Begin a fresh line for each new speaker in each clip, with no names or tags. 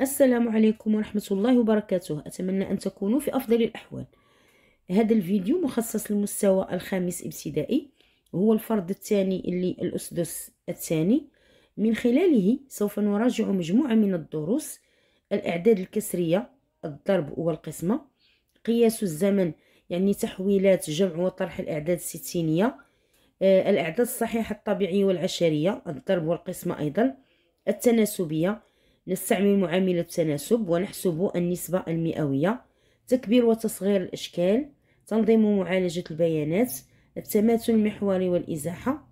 السلام عليكم ورحمة الله وبركاته أتمنى أن تكونوا في أفضل الأحوال هذا الفيديو مخصص للمستوى الخامس ابتدائي هو الفرض الثاني اللي الأسدس الثاني من خلاله سوف نراجع مجموعة من الدروس الأعداد الكسرية الضرب والقسمة قياس الزمن يعني تحويلات جمع وطرح الأعداد الستينية آه، الأعداد الصحيحة الطبيعية والعشرية الضرب والقسمة أيضا التناسبية نستعمل معاملة تناسب ونحسب النسبة المئوية تكبير وتصغير الأشكال تنظيم معالجة البيانات التماثل المحوري والإزاحة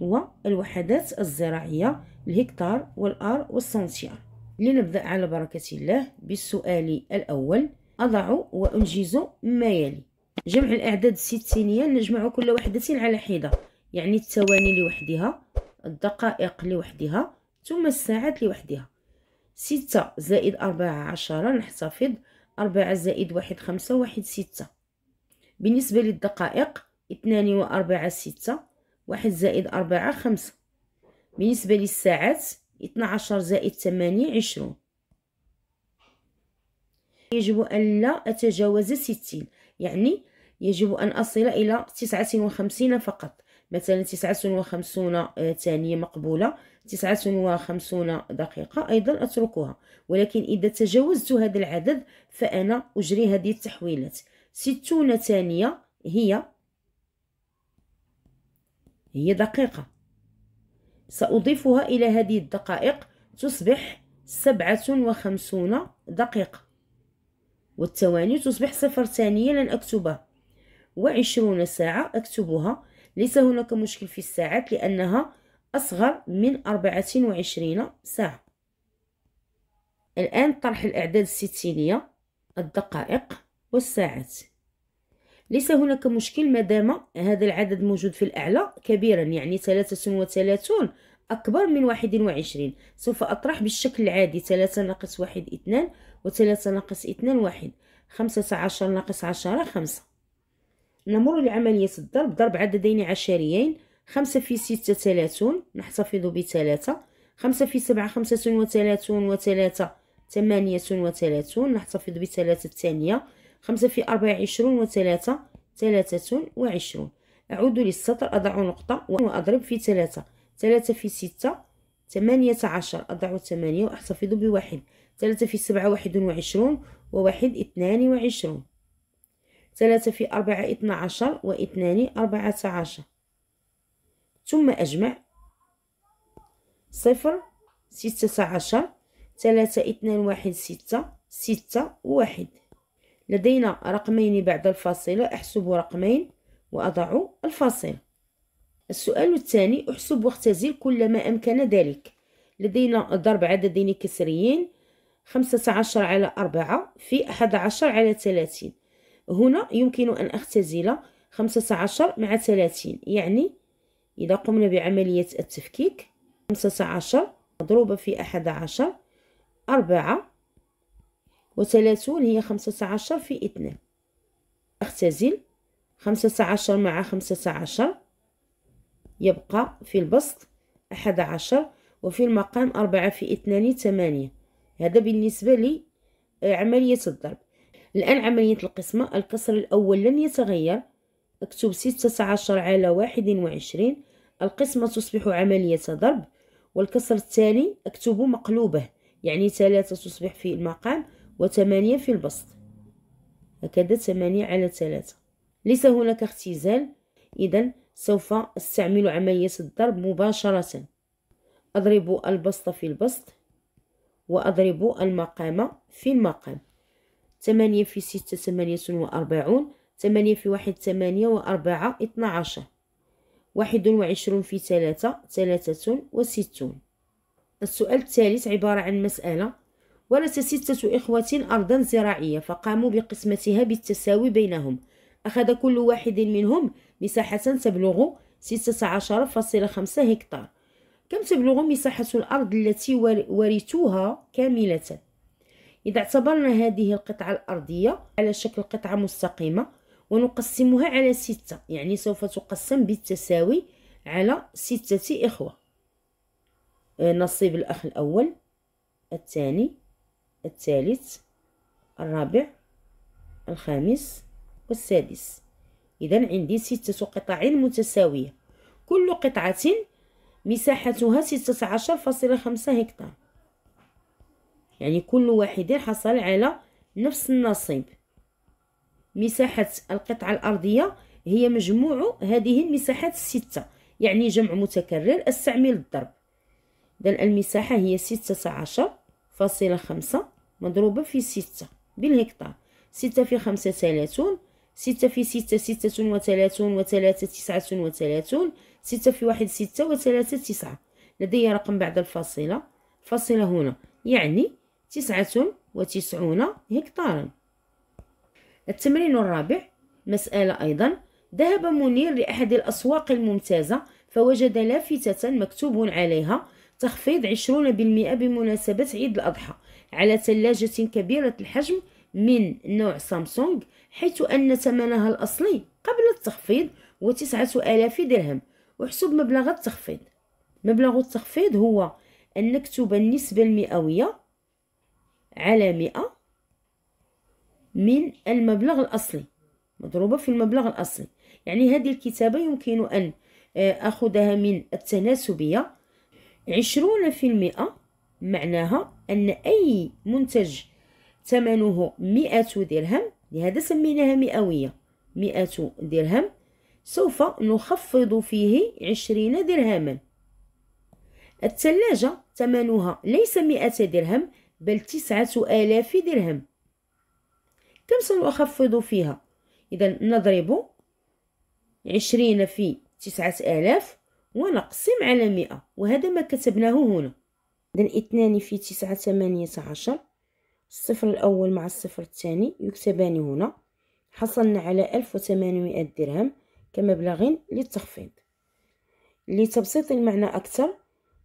والوحدات الزراعية الهكتار والآر والسنتيار لنبدأ على بركة الله بالسؤال الأول أضع وأنجز ما يلي جمع الأعداد الستينية نجمع كل وحدة على حدة يعني الثواني لوحدها الدقائق لوحدها ثم الساعات لوحدها ستة زائد أربعة عشرة نحتفظ أربعة زائد واحد خمسة واحد ستة بالنسبة للدقائق اثنان وأربعة ستة واحد زائد أربعة خمسة بالنسبة للساعات اثنا عشر زائد ثمانية عشرون يجب أن لا أتجاوز ستين يعني يجب أن أصل إلى تسعة وخمسين فقط مثلا تسعة وخمسون ثانية مقبولة تسعة وخمسون دقيقة أيضا أتركها ولكن إذا تجاوزت هذا العدد فأنا أجري هذه التحويلات ستون ثانية هي هي دقيقة سأضيفها إلى هذه الدقائق تصبح سبعة وخمسون دقيقة والثواني تصبح صفر ثانية لن أكتبها وعشرون ساعة أكتبها ليس هناك مشكل في الساعات لأنها أصغر من أربعة وعشرين ساعة الآن طرح الأعداد الستينية الدقائق والساعات ليس هناك مشكل مادام هذا العدد موجود في الأعلى كبيرا يعني 33 أكبر من 21 سوف أطرح بالشكل العادي 3 ناقص 1 2 و3 ناقص 2 1 15 ناقص 10 5 نمر لعملية الضرب ضرب عددين عشريين خمسة في ستة ثلاثون نحتفظ بثلاثة خمسة في سبعة خمسة وثلاثون وثلاثة ثمانية وثلاثون نحتفظ بثلاثة الثانية خمسة في أربعة عشرون وثلاثة ثلاثة وعشرون أعود للسطر أضع نقطة وأضرب في ثلاثة ثلاثة في ستة ثمانية عشر أضع ثمانية وأحتفظ بواحد ثلاثة في سبعة واحد وعشرون وواحد اثنان وعشرون ثلاثة في أربعة اثنا عشر واثنان أربعة عشر ثم أجمع صفر ستة عشر ثلاثة اثنان واحد ستة ستة واحد لدينا رقمين بعد الفاصلة أحسب رقمين وأضع الفاصلة السؤال الثاني أحسب واختزل كل ما أمكن ذلك لدينا ضرب عددين كسريين خمسة عشر على أربعة في أحد عشر على ثلاثين هنا يمكن أن أختزل خمسة عشر مع ثلاثين يعني إذا قمنا بعملية التفكيك خمسة عشر مضروبة في أحد عشر أربعة وثلاثون هي خمسة عشر في اثنين أختزل خمسة عشر مع خمسة عشر يبقى في البسط أحد عشر وفي المقام أربعة في اثنان ثمانية هذا بالنسبة عملية الضرب الآن عملية القسمة الكسر الأول لن يتغير اكتب ستة عشر على واحد وعشرين القسمة تصبح عملية ضرب والكسر التالي اكتب مقلوبة يعني ثلاثة تصبح في المقام وثمانية في البسط هكذا ثمانية على ثلاثة ليس هناك اختزال إذا سوف استعمل عملية الضرب مباشرة أضرب البسط في البسط وأضرب المقام في المقام ثمانية في ستة ثمانية وأربعون ثمانية في واحد ثمانية وأربعة اثنا عشر واحد وعشرون في ثلاثة ثلاثة وستون السؤال الثالث عبارة عن مسألة ورث ستة إخوة أرضا زراعية فقاموا بقسمتها بالتساوي بينهم أخذ كل واحد منهم مساحة تبلغ ستة عشر فاصلة خمسة هكتار كم تبلغ مساحة الأرض التي ورثوها كاملة؟ إذا اعتبرنا هذه القطعة الأرضية على شكل قطعة مستقيمة ونقسمها على ستة يعني سوف تقسم بالتساوي على ستة إخوة آه، نصيب الأخ الأول الثاني الثالث الرابع الخامس والسادس إذا عندي ستة قطع متساوية كل قطعة مساحتها ستة عشر فاصلة خمسة هكتار يعني كل واحد حصل على نفس النصيب مساحة القطعة الأرضية هي مجموع هذه المساحات الستة يعني جمع متكرر استعمل الضرب إذن المساحة هي ستة عشر فاصلة خمسة مضروبة في ستة بالهكتار ستة في خمسة ثلاثون ستة في ستة ستة وثلاثون وثلاثة تسعة وثلاثون ستة في واحد ستة وثلاثة تسعة لدي رقم بعد الفاصلة فاصلة هنا يعني تسعة وتسعون هكتارا التمرين الرابع مسألة أيضا ذهب منير لأحد الأسواق الممتازة فوجد لافتة مكتوب عليها تخفيض 20% بمناسبة عيد الأضحى على ثلاجة كبيرة الحجم من نوع سامسونج حيث أن ثمنها الأصلي قبل التخفيض هو 9000 درهم احسب مبلغ التخفيض مبلغ التخفيض هو أن نكتب النسبة المئوية على مئة من المبلغ الأصلي مضروبة في المبلغ الأصلي يعني هذه الكتابة يمكن أن آه، أخذها من التناسبية عشرون في المئة معناها أن أي منتج ثمنه مئة درهم لهذا سميناها مئوية مئة درهم سوف نخفض فيه عشرين درهما الثلاجة ثمنها ليس مئة درهم بل تسعة آلاف درهم كم سنخفض فيها إذا نضرب عشرين في تسعة آلاف ونقسم على مئة وهذا ما كتبناه هنا إذا اثنان في تسعة ثمانية عشر الصفر الأول مع الصفر الثاني يكتبان هنا حصلنا على ألف وثمانمائة درهم كمبلغ للتخفيض لتبسيط المعنى أكثر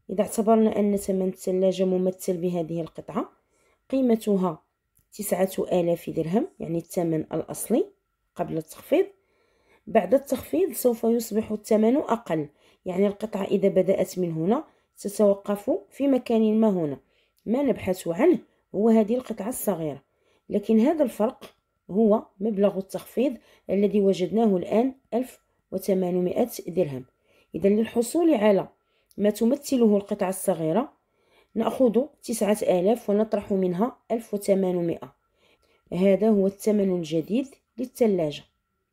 إذا اعتبرنا أن ثمن الثلاجة ممثل بهذه القطعة قيمتها تسعة آلاف درهم يعني الثمن الأصلي قبل التخفيض بعد التخفيض سوف يصبح الثمن أقل يعني القطعة إذا بدأت من هنا تتوقف في مكان ما هنا ما نبحث عنه هو هذه القطعة الصغيرة لكن هذا الفرق هو مبلغ التخفيض الذي وجدناه الآن 1800 درهم إذا للحصول على ما تمثله القطعة الصغيرة نأخذ تسعة آلاف ونطرح منها ألف وثمانمائة هذا هو الثمن الجديد للثلاجة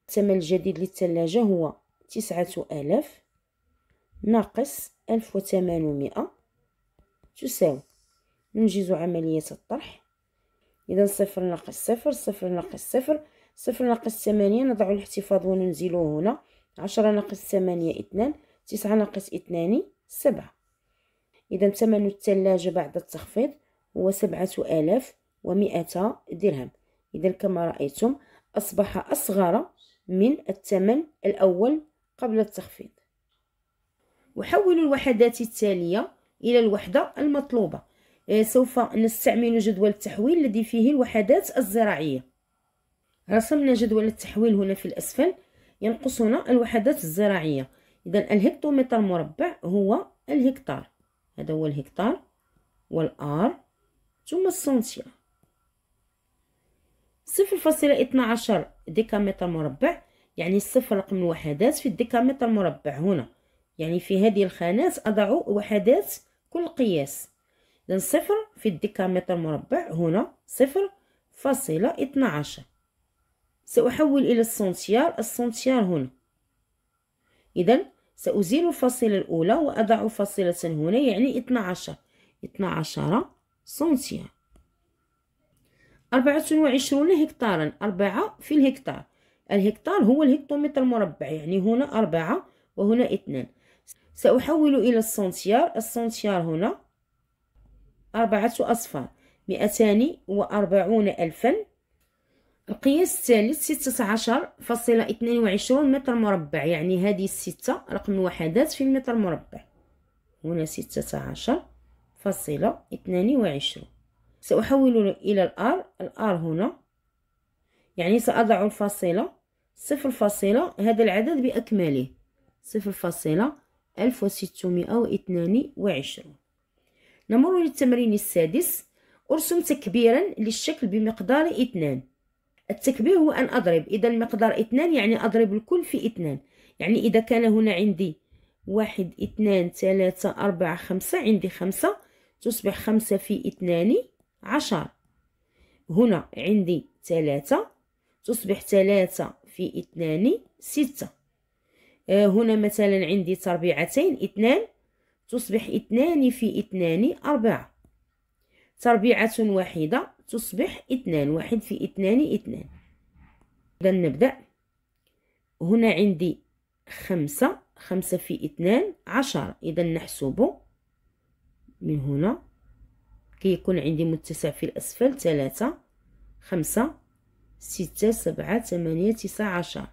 الثمن الجديد للثلاجة هو تسعة آلاف ناقص ألف وثمانمائة تساوي ننجز عملية الطرح إذا صفر ناقص صفر صفر ناقص صفر صفر ناقص ثمانية نضع الاحتفاظ وننزله هنا عشرة ناقص ثمانية اثنان تسعة ناقص اثنان سبعة إذا ثمن الثلاجة بعد التخفيض هو سبعة آلاف ومئة درهم إذا كما رأيتم أصبح أصغر من الثمن الأول قبل التخفيض وحول الوحدات التالية إلى الوحدة المطلوبة آه، سوف نستعمل جدول التحويل الذي فيه الوحدات الزراعية رسمنا جدول التحويل هنا في الأسفل ينقصنا الوحدات الزراعية إذا الهكتومتر مربع هو الهكتار هذا هو الهكتار والار ثم السنتيمتر صفر فاصلة اثنا عشر ديكامتر مربع يعني الصفر رقم الوحدات في الديكامتر مربع هنا يعني في هذه الخانات أضع وحدات كل قياس اذا صفر في الديكامتر مربع هنا صفر فاصلة اثنا عشر سأحول إلى السنتيار السنتيار هنا إذا سأزيل الفصيلة الأولى وأضع فصيلة هنا يعني 12 12 سنتيا 24 هكتارا 4 في الهكتار الهكتار هو الهكتومتر المربع يعني هنا 4 وهنا 2 سأحول إلى السنتيار السنتيار هنا 4 أصفار 240 ألفا القياس الثالث ستة عشر فاصلة اثنين وعشرون متر مربع يعني هذه الستة رقم وحدات في المتر مربع هنا ستة عشر فاصلة اثنين وعشرون سأحول إلى الآر الآر هنا يعني سأضع الفاصلة صفر فاصلة هذا العدد بأكمله صفر فاصلة ألف وستمائة واثنان وعشرون نمر للتمرين السادس أرسم تكبيرا للشكل بمقدار اثنان التكبير هو أن أضرب إذا المقدار اثنان يعني أضرب الكل في اثنان يعني إذا كان هنا عندي واحد اثنان ثلاثة أربعة خمسة عندي خمسة تصبح خمسة في اثنان عشر هنا عندي ثلاثة تصبح ثلاثة في اثنان ستة آه، هنا مثلا عندي تربيعتين اثنان تصبح اثنان في اثنان أربعة تربيعة واحدة تصبح اثنان واحد في اثنان اثنان إذا نبدأ هنا عندي خمسة خمسة في اثنان عشرة إذا نحسبه من هنا كيكون عندي متسع في الأسفل ثلاثة خمسة ستة سبعة ثمانية تسعة عشر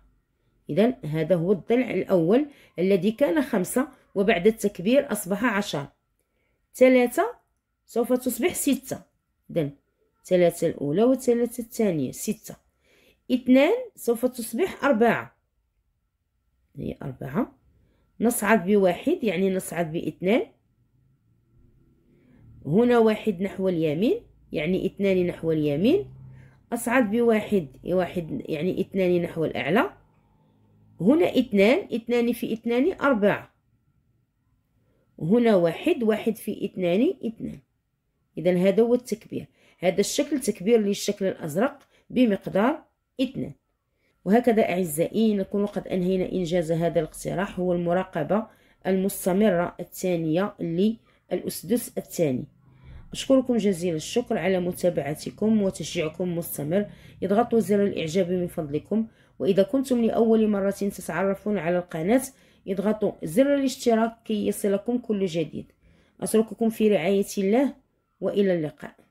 إذا هذا هو الضلع الأول الذي كان خمسة وبعد التكبير أصبح عشر ثلاثة سوف تصبح ستة إذا ثلاثة الأولى وثلاثة الثانية ستة اثنان سوف تصبح أربعة هي أربعة نصعد بواحد يعني نصعد باثنان هنا واحد نحو اليمين يعني اثنان نحو اليمين أصعد بواحد واحد يعني اثنان نحو الأعلى هنا اثنان اثنان في اثنان أربعة هنا واحد واحد في اثنان اثنان إذا هذا هو التكبير هذا الشكل تكبير للشكل الأزرق بمقدار 2 وهكذا أعزائي نكون قد أنهينا إنجاز هذا الاقتراح هو المراقبة المستمرة الثانية للأسدس الثاني أشكركم جزيل الشكر على متابعتكم وتشجيعكم مستمر اضغطوا زر الإعجاب من فضلكم وإذا كنتم لأول مرة تتعرفون على القناة اضغطوا زر الاشتراك كي يصلكم كل جديد أترككم في رعاية الله وإلى اللقاء